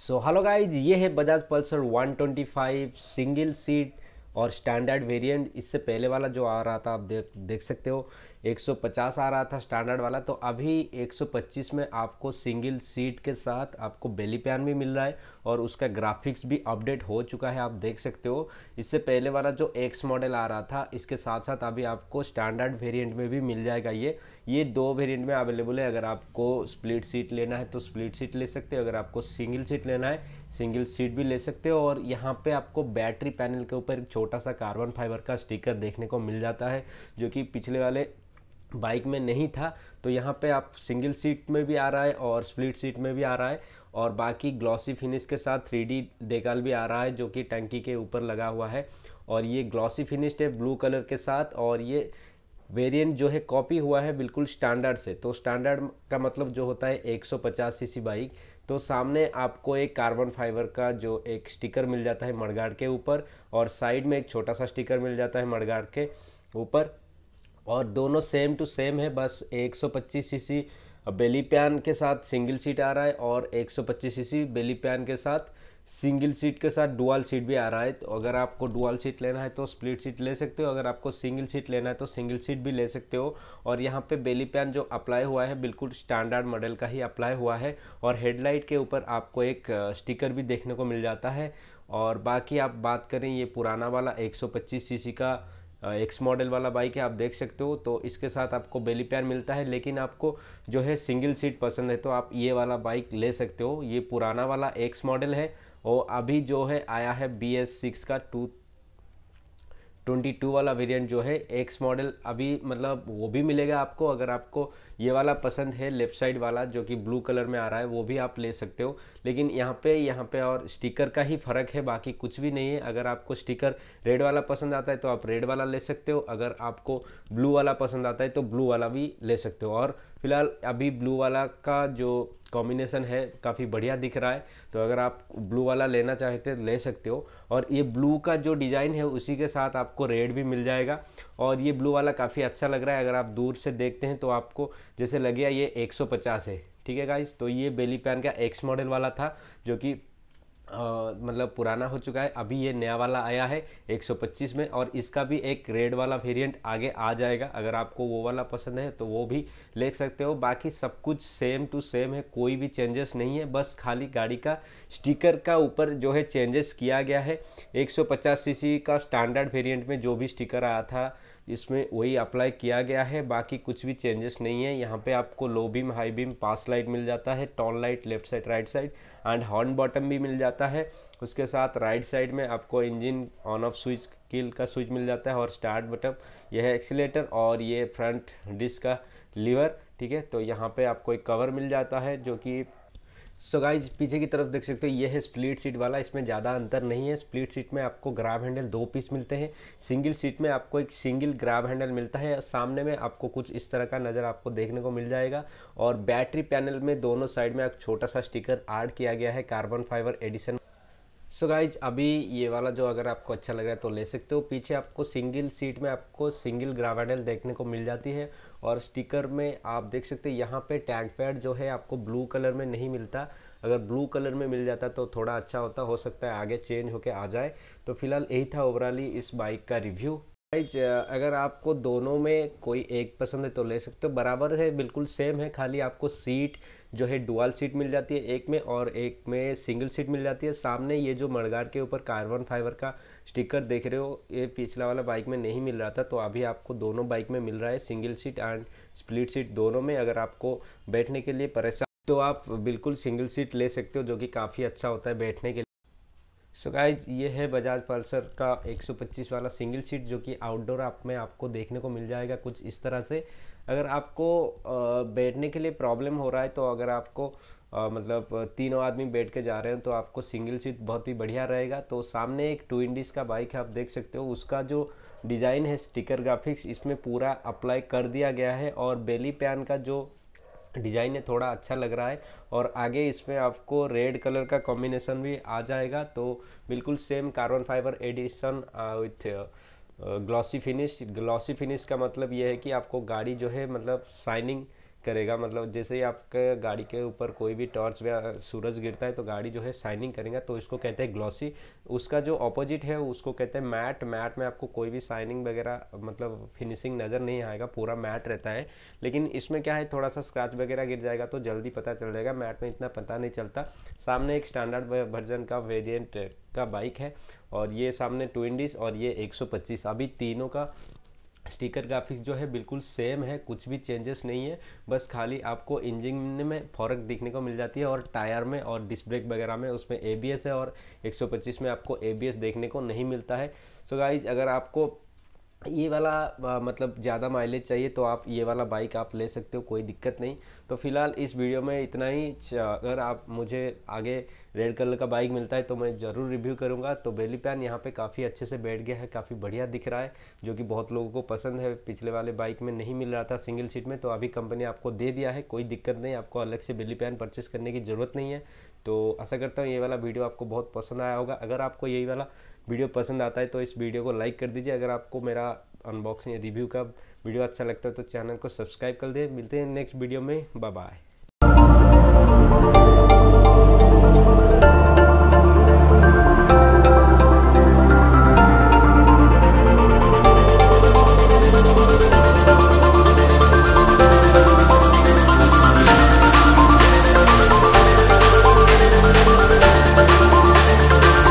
so hello guys ये है Bajaj Pulsar 125 single seat और स्टैंडर्ड वेरिएंट इससे पहले वाला जो आ रहा था आप देख देख सकते हो 150 आ रहा था स्टैंडर्ड वाला तो अभी 125 में आपको सिंगल सीट के साथ आपको बेली पैन भी मिल रहा है और उसका ग्राफिक्स भी अपडेट हो चुका है आप देख सकते हो इससे पहले वाला जो एक्स मॉडल आ रहा था इसके साथ साथ अभी आपको स्टैंडर्ड वेरिएंट में भी मिल जाएगा ये ये दो वेरिएंट में अवेलेबल है अगर आपको स्प्लिट सीट लेना है तो स्प्लिट सीट ले सकते हो अगर आपको सिंगल सीट लेना है सिंगल सीट भी ले सकते हो और यहाँ पे आपको बैटरी पैनल के ऊपर एक छोटा सा कार्बन फाइबर का स्टिकर देखने को मिल जाता है जो कि पिछले वाले बाइक में नहीं था तो यहाँ पे आप सिंगल सीट में भी आ रहा है और स्प्लिट सीट में भी आ रहा है और बाकी ग्लॉसी फिनिश के साथ थ्री डी डेकाल भी आ रहा है जो कि टंकी के ऊपर लगा हुआ है और ये ग्लॉसी फिनिश्ड है ब्लू कलर के साथ और ये वेरिएंट जो है कॉपी हुआ है बिल्कुल स्टैंडर्ड से तो स्टैंडर्ड का मतलब जो होता है 150 सीसी बाइक तो सामने आपको एक कार्बन फाइबर का जो एक स्टिकर मिल जाता है मड़गाड़ के ऊपर और साइड में एक छोटा सा स्टिकर मिल जाता है मड़गाड़ के ऊपर और दोनों सेम टू सेम है बस 125 सीसी बेली पैन के साथ सिंगल सीट आ रहा है और 125 सीसी बेली पैन के साथ सिंगल सीट के साथ डुअल सीट भी आ रहा है तो अगर आपको डुअल सीट लेना है तो स्प्लिट सीट ले सकते हो अगर आपको सिंगल सीट लेना है तो सिंगल सीट भी ले सकते हो और यहाँ पे बेली पैन जो अप्लाई हुआ है बिल्कुल स्टैंडर्ड मॉडल का ही अप्लाई हुआ है और हेडलाइट के ऊपर आपको एक स्टिकर भी देखने को मिल जाता है और बाकी आप बात करें ये पुराना वाला सी सी का एक्स मॉडल वाला बाइक है आप देख सकते हो तो इसके साथ आपको बेली पैर मिलता है लेकिन आपको जो है सिंगल सीट पसंद है तो आप ये वाला बाइक ले सकते हो ये पुराना वाला एक्स मॉडल है और अभी जो है आया है बी एस सिक्स का टू ट्वेंटी टू वाला वेरिएंट जो है एक्स मॉडल अभी मतलब वो भी मिलेगा आपको अगर आपको ये वाला पसंद है लेफ्ट साइड वाला जो कि ब्लू कलर में आ रहा है वो भी आप ले सकते हो लेकिन यहाँ पे यहाँ पे और स्टिकर का ही फ़र्क है बाकी कुछ भी नहीं है अगर आपको स्टिकर रेड वाला पसंद आता है तो आप रेड वाला ले सकते हो अगर आपको ब्लू वाला पसंद आता है तो ब्लू वाला भी ले सकते हो और फिलहाल अभी ब्लू वाला का जो कॉम्बिनेसन है काफ़ी बढ़िया दिख रहा है तो अगर आप ब्लू वाला लेना चाहते ले सकते हो और ये ब्लू का जो डिज़ाइन है उसी के साथ आपको रेड भी मिल जाएगा और ये ब्लू वाला काफ़ी अच्छा लग रहा है अगर आप दूर से देखते हैं तो आपको जैसे लगेगा ये 150 है ठीक है गाइज तो ये बेली पैन का एक्स मॉडल वाला था जो कि मतलब पुराना हो चुका है अभी ये नया वाला आया है 125 में और इसका भी एक रेड वाला वेरिएंट आगे आ जाएगा अगर आपको वो वाला पसंद है तो वो भी ले सकते हो बाकी सब कुछ सेम टू सेम है कोई भी चेंजेस नहीं है बस खाली गाड़ी का स्टिकर का ऊपर जो है चेंजेस किया गया है 150 सीसी का स्टैंडर्ड वेरियंट में जो भी स्टिकर आया था इसमें वही अप्लाई किया गया है बाकी कुछ भी चेंजेस नहीं है यहाँ पे आपको low beam high beam pass light मिल जाता है turn light left side right side and horn button भी मिल जाता है जाता है उसके साथ राइट साइड में आपको engine on off switch kill का स्विच मिल जाता है और स्टार्ट बटन यह है एक्सीटर और ये फ्रंट डिस्क का लीवर ठीक है तो यहाँ पे आपको एक कवर मिल जाता है जो कि सो so गाइज पीछे की तरफ देख सकते हो ये है स्प्लिट सीट वाला इसमें ज़्यादा अंतर नहीं है स्प्लिट सीट में आपको ग्राब हैंडल दो पीस मिलते हैं सिंगल सीट में आपको एक सिंगल ग्राब हैंडल मिलता है सामने में आपको कुछ इस तरह का नज़र आपको देखने को मिल जाएगा और बैटरी पैनल में दोनों साइड में एक छोटा सा स्टिकर ऐड किया गया है carbon fibre edition so so guys अभी ये वाला जो अगर आपको अच्छा लग रहा है तो ले सकते हो पीछे आपको सिंगल सीट में आपको सिंगल ग्रावाडल देखने को मिल जाती है और स्टिकर में आप देख सकते हैं यहाँ पे टैंक पैड जो है आपको ब्लू कलर में नहीं मिलता अगर ब्लू कलर में मिल जाता तो थोड़ा अच्छा होता हो सकता है आगे चेंज होके आ जाए तो फिलहाल यही था ओवरऑली इस बाइक का रिव्यू गाइज अगर आपको दोनों में कोई एक पसंद है तो ले सकते हो बराबर है बिल्कुल सेम है खाली आपको सीट जो है डुअल सीट मिल जाती है एक में और एक में सिंगल सीट मिल जाती है सामने ये जो मड़गाड़ के ऊपर कार्बन फाइबर का स्टिकर देख रहे हो ये पिछला वाला बाइक में नहीं मिल रहा था तो अभी आपको दोनों बाइक में मिल रहा है single seat and split seat दोनों में अगर आपको बैठने के लिए परेशान तो आप बिल्कुल सिंगल सीट ले सकते हो जो कि काफ़ी अच्छा होता है बैठने के लिए सो so गाइज ये है बजाज पल्सर का 125 वाला सिंगल सीट जो कि आउटडोर आप में आपको देखने को मिल जाएगा कुछ इस तरह से अगर आपको बैठने के लिए प्रॉब्लम हो रहा है तो अगर आपको मतलब तीनों आदमी बैठ के जा रहे हैं तो आपको सिंगल सीट बहुत ही बढ़िया रहेगा तो सामने एक टू इंडीज़ का बाइक है आप देख सकते हो उसका जो डिज़ाइन है स्टिकर ग्राफिक्स इसमें पूरा अप्लाई कर दिया गया है और बेली पैन का जो डिज़ाइन है थोड़ा अच्छा लग रहा है और आगे इसमें आपको रेड कलर का कॉम्बिनेशन भी आ जाएगा तो बिल्कुल same carbon fibre edition with glossy finish glossy finish का मतलब ये है कि आपको गाड़ी जो है मतलब शाइनिंग करेगा मतलब जैसे ही आपके गाड़ी के ऊपर कोई भी टॉर्च या सूरज गिरता है तो गाड़ी जो है शाइनिंग करेगा तो इसको कहते हैं ग्लॉसी उसका जो ऑपोजिट है उसको कहते हैं मैट मैट में आपको कोई भी शाइनिंग वगैरह मतलब फिनिशिंग नज़र नहीं आएगा पूरा मैट रहता है लेकिन इसमें क्या है थोड़ा सा स्क्रैच वगैरह गिर जाएगा तो जल्दी पता चल जाएगा मैट में इतना पता नहीं चलता सामने एक स्टैंडर्ड वर्जन का वेरियंट का बाइक है और ये सामने ट्विंडीज और ये एक अभी तीनों का स्टिकर ग्राफिक्स जो है बिल्कुल सेम है कुछ भी चेंजेस नहीं है बस खाली आपको इंजन में फ़र्क देखने को मिल जाती है और टायर में और डिस्क ब्रेक वगैरह में उसमें ए है और 125 में आपको ए देखने को नहीं मिलता है सो so गाइज अगर आपको ये वाला आ, मतलब ज़्यादा माइलेज चाहिए तो आप ये वाला बाइक आप ले सकते हो कोई दिक्कत नहीं तो फिलहाल इस वीडियो में इतना ही अगर आप मुझे आगे रेड कलर का बाइक मिलता है तो मैं ज़रूर रिव्यू करूँगा तो बेली पैन यहाँ पे काफ़ी अच्छे से बैठ गया है काफ़ी बढ़िया दिख रहा है जो कि बहुत लोगों को पसंद है पिछले वाले बाइक में नहीं मिल रहा था सिंगल सीट में तो अभी कंपनी आपको दे दिया है कोई दिक्कत नहीं आपको अलग से बेली पैन परचेस करने की ज़रूरत नहीं है तो आशा करता हूँ ये वाला वीडियो आपको बहुत पसंद आया होगा अगर आपको यही वाला वीडियो पसंद आता है तो इस वीडियो को लाइक कर दीजिए अगर आपको मेरा अनबॉक्सिंग रिव्यू का वीडियो अच्छा लगता है तो चैनल को सब्सक्राइब कर दें मिलते हैं नेक्स्ट वीडियो में बाय बाय